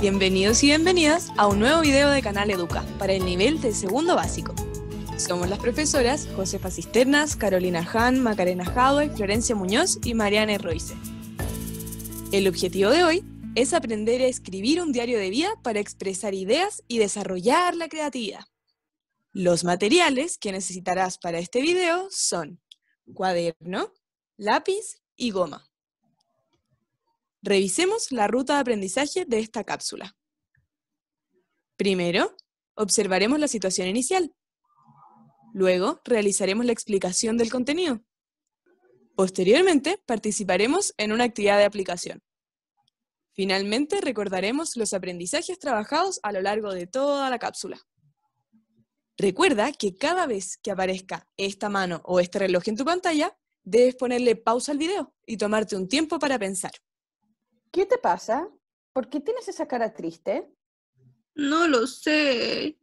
Bienvenidos y bienvenidas a un nuevo video de Canal Educa para el nivel del segundo básico. Somos las profesoras Josefa Cisternas, Carolina Hahn, Macarena Jauer, Florencia Muñoz y Mariana Roice. El objetivo de hoy es aprender a escribir un diario de vida para expresar ideas y desarrollar la creatividad. Los materiales que necesitarás para este video son cuaderno, lápiz y goma. Revisemos la ruta de aprendizaje de esta cápsula. Primero, observaremos la situación inicial. Luego, realizaremos la explicación del contenido. Posteriormente, participaremos en una actividad de aplicación. Finalmente, recordaremos los aprendizajes trabajados a lo largo de toda la cápsula. Recuerda que cada vez que aparezca esta mano o este reloj en tu pantalla, debes ponerle pausa al video y tomarte un tiempo para pensar. ¿Qué te pasa? ¿Por qué tienes esa cara triste? No lo sé.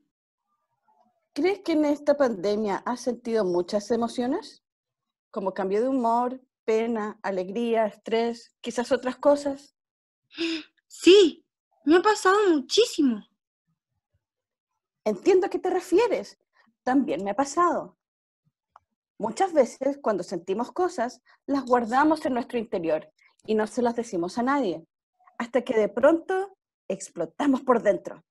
¿Crees que en esta pandemia has sentido muchas emociones? Como cambio de humor, pena, alegría, estrés, quizás otras cosas. Sí, me ha pasado muchísimo. Entiendo a qué te refieres. También me ha pasado. Muchas veces cuando sentimos cosas, las guardamos en nuestro interior y no se las decimos a nadie, hasta que de pronto explotamos por dentro.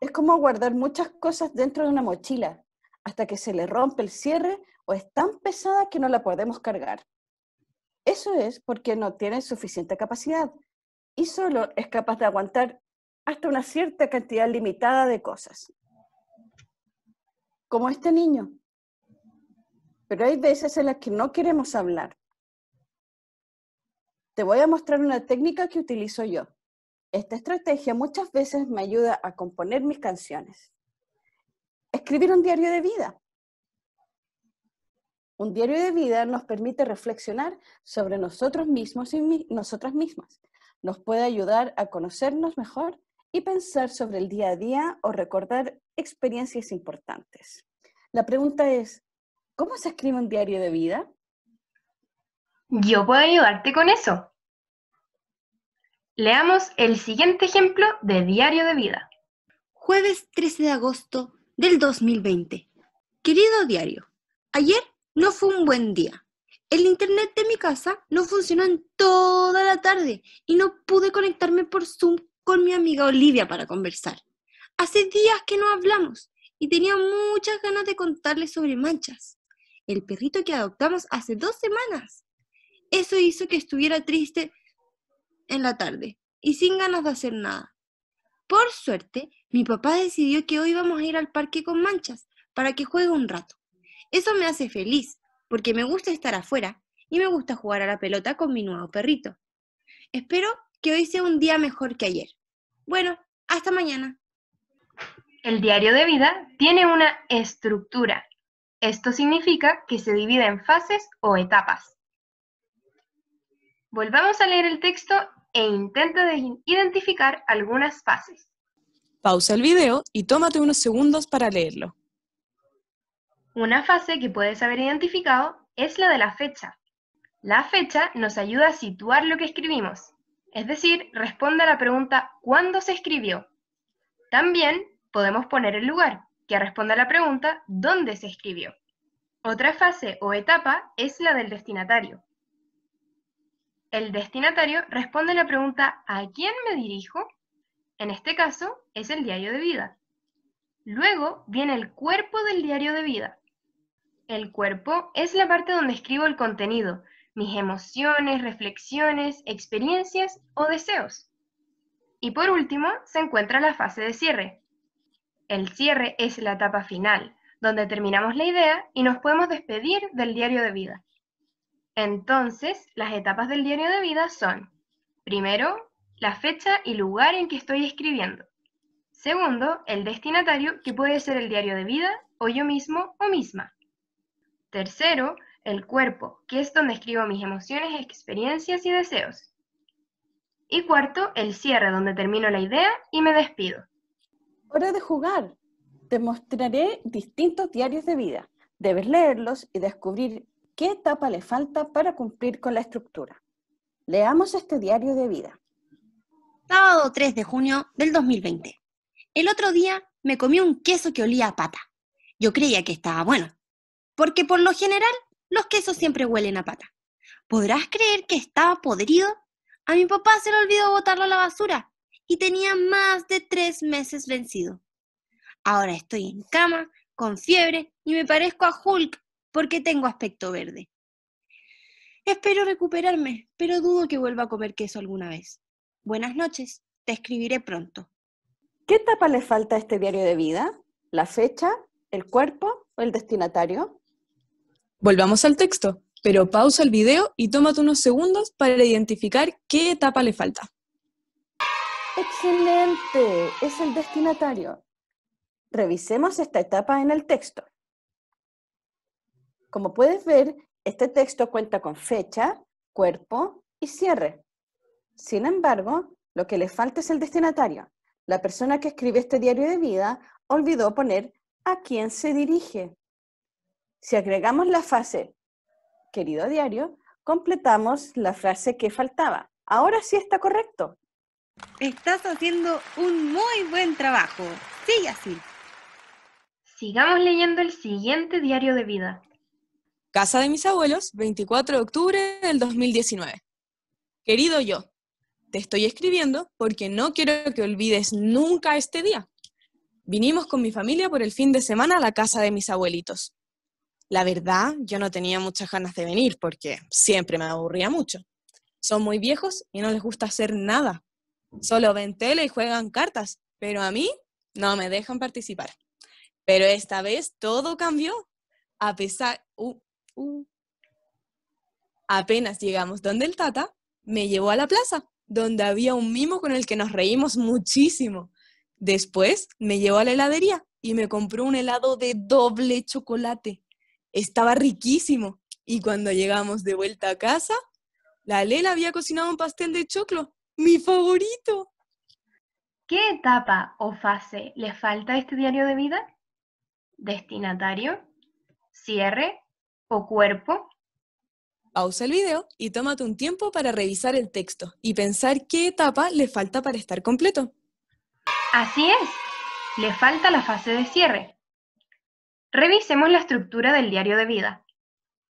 Es como guardar muchas cosas dentro de una mochila, hasta que se le rompe el cierre o es tan pesada que no la podemos cargar. Eso es porque no tiene suficiente capacidad y solo es capaz de aguantar hasta una cierta cantidad limitada de cosas. Como este niño. Pero hay veces en las que no queremos hablar te voy a mostrar una técnica que utilizo yo. Esta estrategia muchas veces me ayuda a componer mis canciones. Escribir un diario de vida. Un diario de vida nos permite reflexionar sobre nosotros mismos y nosotras mismas. Nos puede ayudar a conocernos mejor y pensar sobre el día a día o recordar experiencias importantes. La pregunta es, ¿cómo se escribe un diario de vida? Yo puedo ayudarte con eso. Leamos el siguiente ejemplo de diario de vida. Jueves 13 de agosto del 2020. Querido diario, ayer no fue un buen día. El internet de mi casa no funcionó en toda la tarde y no pude conectarme por Zoom con mi amiga Olivia para conversar. Hace días que no hablamos y tenía muchas ganas de contarle sobre manchas, el perrito que adoptamos hace dos semanas. Eso hizo que estuviera triste en la tarde y sin ganas de hacer nada. Por suerte, mi papá decidió que hoy vamos a ir al parque con manchas para que juegue un rato. Eso me hace feliz, porque me gusta estar afuera y me gusta jugar a la pelota con mi nuevo perrito. Espero que hoy sea un día mejor que ayer. Bueno, hasta mañana. El diario de vida tiene una estructura. Esto significa que se divide en fases o etapas. Volvamos a leer el texto e intenta identificar algunas fases. Pausa el video y tómate unos segundos para leerlo. Una fase que puedes haber identificado es la de la fecha. La fecha nos ayuda a situar lo que escribimos, es decir, responde a la pregunta ¿cuándo se escribió? También podemos poner el lugar, que responde a la pregunta ¿dónde se escribió? Otra fase o etapa es la del destinatario. El destinatario responde la pregunta ¿a quién me dirijo? En este caso es el diario de vida. Luego viene el cuerpo del diario de vida. El cuerpo es la parte donde escribo el contenido, mis emociones, reflexiones, experiencias o deseos. Y por último se encuentra la fase de cierre. El cierre es la etapa final, donde terminamos la idea y nos podemos despedir del diario de vida. Entonces, las etapas del diario de vida son, primero, la fecha y lugar en que estoy escribiendo. Segundo, el destinatario, que puede ser el diario de vida, o yo mismo o misma. Tercero, el cuerpo, que es donde escribo mis emociones, experiencias y deseos. Y cuarto, el cierre, donde termino la idea y me despido. Hora de jugar. Te mostraré distintos diarios de vida. Debes leerlos y descubrir qué etapa le falta para cumplir con la estructura. Leamos este diario de vida. Sábado 3 de junio del 2020. El otro día me comí un queso que olía a pata. Yo creía que estaba bueno, porque por lo general los quesos siempre huelen a pata. ¿Podrás creer que estaba podrido? A mi papá se le olvidó botarlo a la basura y tenía más de tres meses vencido. Ahora estoy en cama, con fiebre y me parezco a Hulk porque tengo aspecto verde. Espero recuperarme, pero dudo que vuelva a comer queso alguna vez. Buenas noches, te escribiré pronto. ¿Qué etapa le falta a este diario de vida? ¿La fecha, el cuerpo o el destinatario? Volvamos al texto, pero pausa el video y tómate unos segundos para identificar qué etapa le falta. Excelente, es el destinatario. Revisemos esta etapa en el texto. Como puedes ver, este texto cuenta con fecha, cuerpo y cierre. Sin embargo, lo que le falta es el destinatario. La persona que escribe este diario de vida olvidó poner a quién se dirige. Si agregamos la frase querido diario, completamos la frase que faltaba. Ahora sí está correcto. Estás haciendo un muy buen trabajo. Sigue así. Sigamos leyendo el siguiente diario de vida casa de mis abuelos, 24 de octubre del 2019. Querido yo, te estoy escribiendo porque no quiero que olvides nunca este día. Vinimos con mi familia por el fin de semana a la casa de mis abuelitos. La verdad, yo no tenía muchas ganas de venir porque siempre me aburría mucho. Son muy viejos y no les gusta hacer nada. Solo ven tele y juegan cartas, pero a mí no me dejan participar. Pero esta vez todo cambió. A pesar, uh, Uh. Apenas llegamos donde el tata, me llevó a la plaza, donde había un mimo con el que nos reímos muchísimo. Después me llevó a la heladería y me compró un helado de doble chocolate. Estaba riquísimo. Y cuando llegamos de vuelta a casa, la Lela había cocinado un pastel de choclo, mi favorito. ¿Qué etapa o fase le falta a este diario de vida? Destinatario, cierre o cuerpo? Pausa el video y tómate un tiempo para revisar el texto y pensar qué etapa le falta para estar completo. Así es, le falta la fase de cierre. Revisemos la estructura del diario de vida.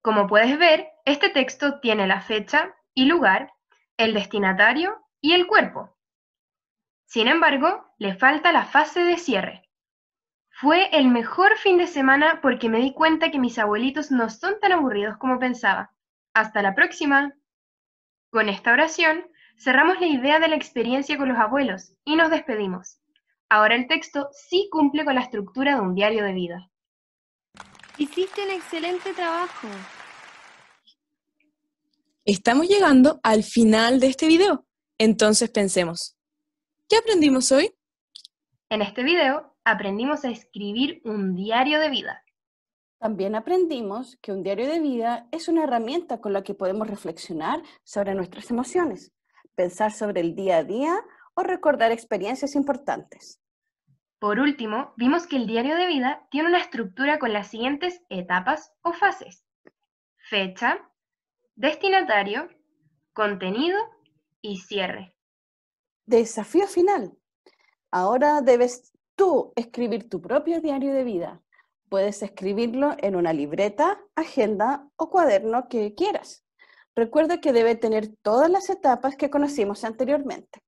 Como puedes ver, este texto tiene la fecha y lugar, el destinatario y el cuerpo. Sin embargo, le falta la fase de cierre. Fue el mejor fin de semana porque me di cuenta que mis abuelitos no son tan aburridos como pensaba. Hasta la próxima. Con esta oración cerramos la idea de la experiencia con los abuelos y nos despedimos. Ahora el texto sí cumple con la estructura de un diario de vida. Hiciste un excelente trabajo. Estamos llegando al final de este video, entonces pensemos, ¿qué aprendimos hoy? En este video aprendimos a escribir un diario de vida. También aprendimos que un diario de vida es una herramienta con la que podemos reflexionar sobre nuestras emociones, pensar sobre el día a día o recordar experiencias importantes. Por último, vimos que el diario de vida tiene una estructura con las siguientes etapas o fases. Fecha, destinatario, contenido y cierre. Desafío final. Ahora debes tú escribir tu propio diario de vida. Puedes escribirlo en una libreta, agenda o cuaderno que quieras. Recuerda que debe tener todas las etapas que conocimos anteriormente.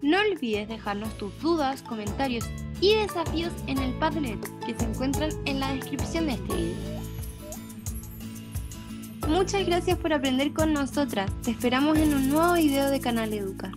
No olvides dejarnos tus dudas, comentarios y desafíos en el Padlet que se encuentran en la descripción de este video. Muchas gracias por aprender con nosotras. Te esperamos en un nuevo video de Canal Educa.